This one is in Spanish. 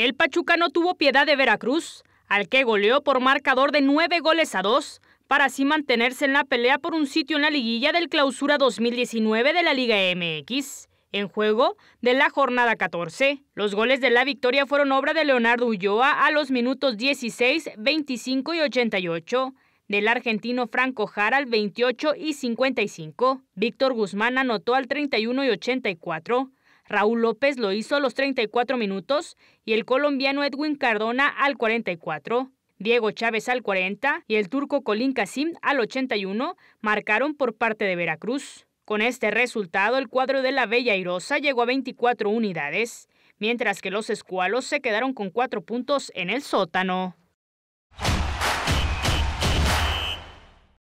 El Pachuca no tuvo piedad de Veracruz, al que goleó por marcador de nueve goles a dos, para así mantenerse en la pelea por un sitio en la liguilla del clausura 2019 de la Liga MX. En juego de la jornada 14, los goles de la victoria fueron obra de Leonardo Ulloa a los minutos 16, 25 y 88, del argentino Franco Jara al 28 y 55, Víctor Guzmán anotó al 31 y 84, Raúl López lo hizo a los 34 minutos y el colombiano Edwin Cardona al 44. Diego Chávez al 40 y el turco Colín Kasim al 81 marcaron por parte de Veracruz. Con este resultado, el cuadro de la Bella Irosa llegó a 24 unidades, mientras que los escualos se quedaron con 4 puntos en el sótano.